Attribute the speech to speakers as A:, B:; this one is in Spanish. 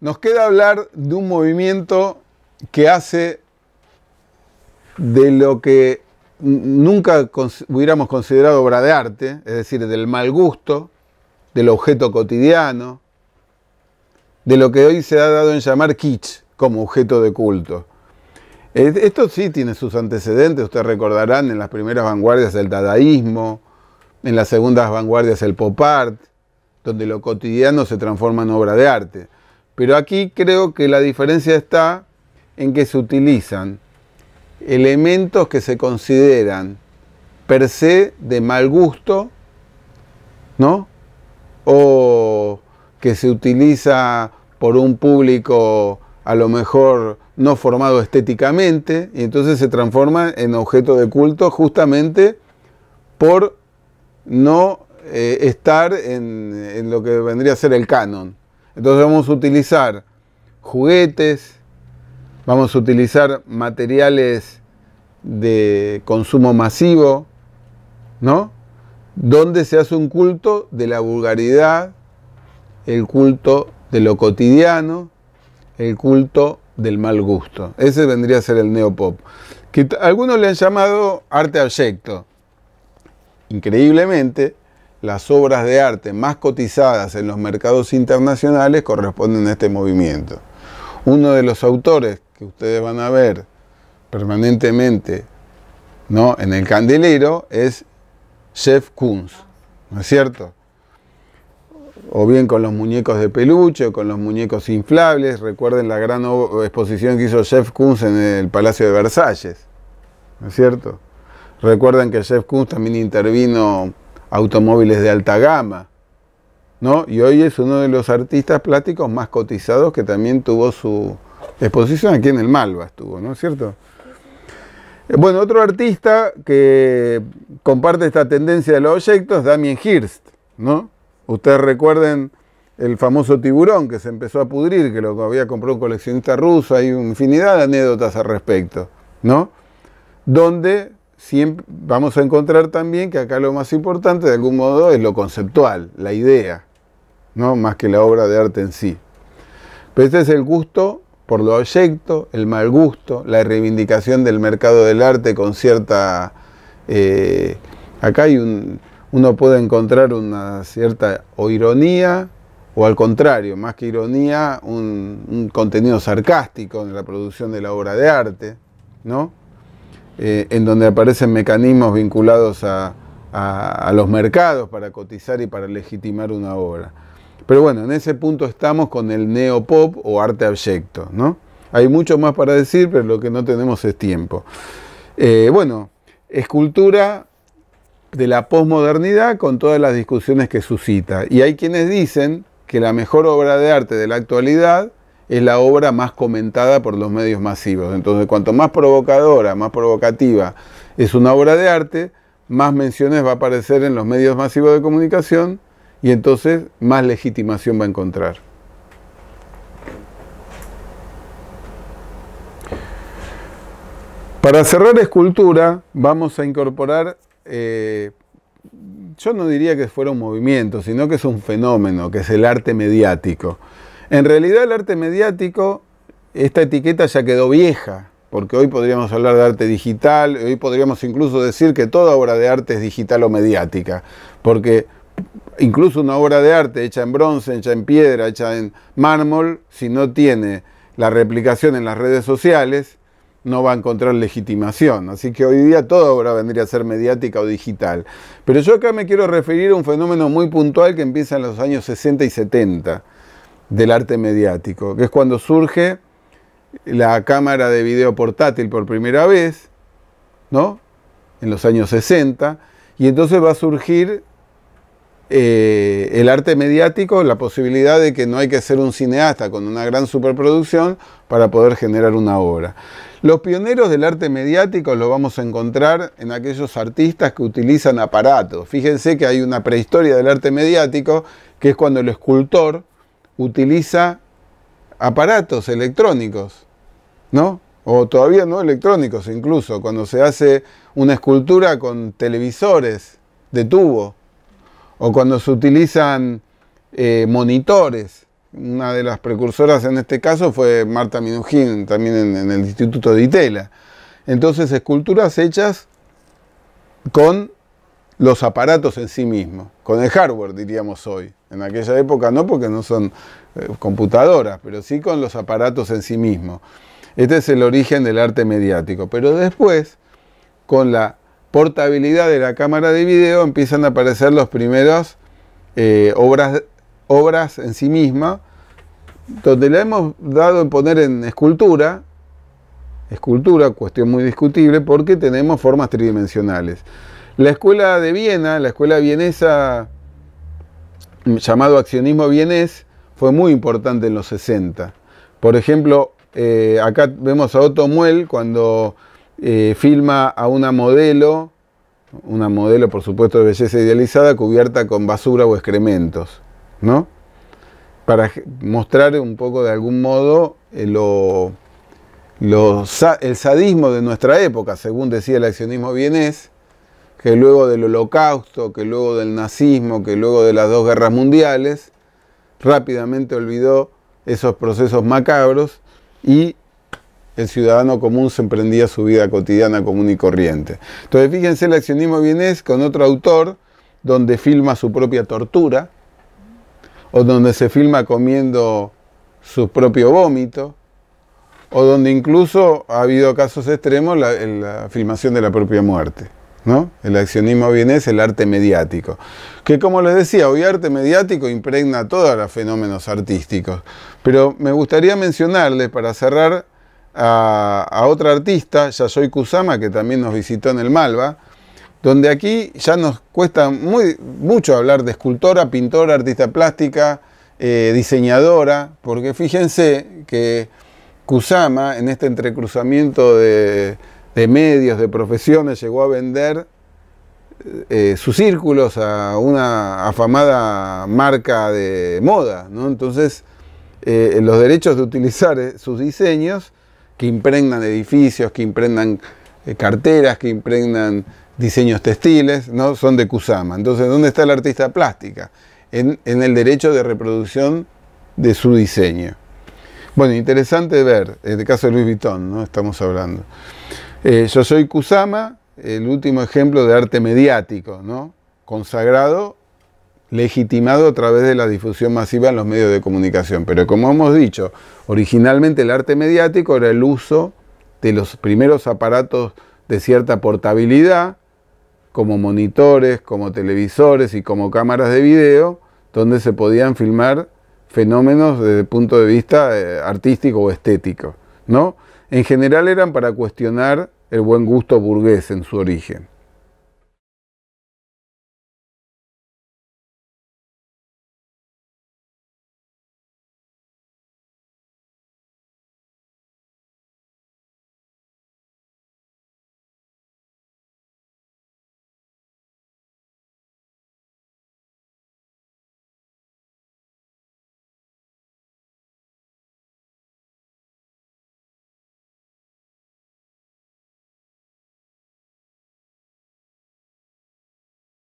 A: Nos queda hablar de un movimiento que hace de lo que nunca hubiéramos considerado obra de arte, es decir, del mal gusto, del objeto cotidiano, de lo que hoy se ha dado en llamar kitsch como objeto de culto. Esto sí tiene sus antecedentes, ustedes recordarán en las primeras vanguardias el dadaísmo, en las segundas vanguardias el pop art, donde lo cotidiano se transforma en obra de arte. Pero aquí creo que la diferencia está en que se utilizan elementos que se consideran per se de mal gusto, ¿no? O que se utiliza por un público a lo mejor no formado estéticamente, y entonces se transforma en objeto de culto justamente por no eh, estar en lo que vendría a ser el canon. Entonces vamos a utilizar juguetes, vamos a utilizar materiales de consumo masivo, ¿no? Donde se hace un culto de la vulgaridad, el culto de lo cotidiano, el culto del mal gusto. Ese vendría a ser el neopop. Que algunos le han llamado arte abyecto. Increíblemente, las obras de arte más cotizadas en los mercados internacionales corresponden a este movimiento. Uno de los autores que ustedes van a ver permanentemente ¿no? en el candelero es Jeff Koons, ¿no es cierto? O bien con los muñecos de peluche con los muñecos inflables. Recuerden la gran exposición que hizo Jeff Koons en el Palacio de Versalles, ¿no es cierto? Recuerden que Jeff Koons también intervino automóviles de alta gama, ¿no? Y hoy es uno de los artistas plásticos más cotizados que también tuvo su exposición aquí en el Malva, estuvo, ¿no es cierto? Eh, bueno, otro artista que comparte esta tendencia de los objetos es Damien Hirst, ¿no? Ustedes recuerden el famoso tiburón que se empezó a pudrir, que lo había comprado un coleccionista ruso, hay infinidad de anécdotas al respecto, ¿no? Donde vamos a encontrar también que acá lo más importante de algún modo es lo conceptual, la idea, ¿no? más que la obra de arte en sí. Pero este es el gusto por lo abyecto, el mal gusto, la reivindicación del mercado del arte con cierta... Eh, acá hay uno puede encontrar una cierta o ironía o al contrario, más que ironía, un, un contenido sarcástico en la producción de la obra de arte, ¿no? Eh, en donde aparecen mecanismos vinculados a, los mercados para cotizar y para legitimar una obra. Pero bueno, en ese punto estamos con el neopop o arte abyecto, Hay mucho más para decir, pero lo que no tenemos es tiempo. Eh, bueno, escultura de la posmodernidad con todas las discusiones que suscita. Y hay quienes dicen que la mejor obra de arte de la actualidad es la obra más comentada por los medios masivos. Entonces, cuanto más provocadora, más provocativa es una obra de arte, más menciones va a aparecer en los medios masivos de comunicación y entonces más legitimación va a encontrar. Para cerrar escultura vamos a incorporar, eh, yo no diría que fuera un movimiento, sino que es un fenómeno, que es el arte mediático. En realidad el arte mediático, esta etiqueta ya quedó vieja, porque hoy podríamos hablar de arte digital, hoy podríamos incluso decir que toda obra de arte es digital o mediática, porque incluso una obra de arte hecha en bronce, hecha en piedra, hecha en mármol, si no tiene la replicación en las redes sociales, no va a encontrar legitimación. Así que hoy día toda obra vendría a ser mediática o digital. Pero yo acá me quiero referir a un fenómeno muy puntual que empieza en los años 60 y 70 del arte mediático, que es cuando surge la cámara de video portátil por primera vez, ¿no? En los años 60, y entonces va a surgir eh, el arte mediático, la posibilidad de que no hay que ser un cineasta con una gran superproducción para poder generar una obra. Los pioneros del arte mediático lo vamos a encontrar en aquellos artistas que utilizan aparatos. Fíjense que hay una prehistoria del arte mediático, que es cuando el escultor, utiliza aparatos electrónicos, ¿no? O todavía no electrónicos incluso, cuando se hace una escultura con televisores de tubo, o cuando se utilizan eh, monitores. Una de las precursoras en este caso fue Marta Minujín, también en, en el Instituto de Itela. Entonces, esculturas hechas con los aparatos en sí mismos, con el hardware, diríamos hoy. En aquella época no, porque no son eh, computadoras, pero sí con los aparatos en sí mismos. Este es el origen del arte mediático. Pero después, con la portabilidad de la cámara de video, empiezan a aparecer las primeras eh, obras, obras en sí misma, donde le hemos dado en poner en escultura, escultura, cuestión muy discutible, porque tenemos formas tridimensionales. La escuela de Viena, la escuela vienesa llamado accionismo bienés, fue muy importante en los 60. Por ejemplo, eh, acá vemos a Otto Muel cuando eh, filma a una modelo, una modelo por supuesto de belleza idealizada cubierta con basura o excrementos, ¿no? Para mostrar un poco de algún modo eh, el sadismo de nuestra época, según decía el accionismo bienés que luego del holocausto, que luego del nazismo, que luego de las dos guerras mundiales, rápidamente olvidó esos procesos macabros y el ciudadano común se emprendía su vida cotidiana común y corriente. Entonces fíjense el accionismo es con otro autor donde filma su propia tortura o donde se filma comiendo su propio vómito o donde incluso ha habido casos extremos en la filmación de la propia muerte. El accionismo bien es el arte mediático. Que como les decía, hoy arte mediático impregna todos los fenómenos artísticos. Pero me gustaría mencionarles, para cerrar, a, otra artista, Soy Kusama, que también nos visitó en el Malva, donde aquí ya nos cuesta muy, mucho hablar de escultora, pintora, artista plástica, eh, diseñadora, porque fíjense que Kusama, en este entrecruzamiento de de medios, de profesiones, llegó a vender eh, eh, sus círculos a una afamada marca de moda. ¿no? Entonces, eh, los derechos de utilizar sus diseños, que impregnan edificios, que impregnan carteras, que impregnan diseños textiles, ¿no? son de Kusama. Entonces, ¿dónde está el artista plástica? En, el derecho de reproducción de su diseño. Bueno, interesante ver, en el caso de Luis Vuitton, ¿no? estamos hablando. Eh, yo soy Kusama, el último ejemplo de arte mediático, ¿no? consagrado, legitimado a través de la difusión masiva en los medios de comunicación. Pero como hemos dicho, originalmente el arte mediático era el uso de los primeros aparatos de cierta portabilidad, como monitores, como televisores y como cámaras de video, donde se podían filmar fenómenos desde el punto de vista eh, artístico o estético, ¿no? en general eran para cuestionar el buen gusto burgués en su origen.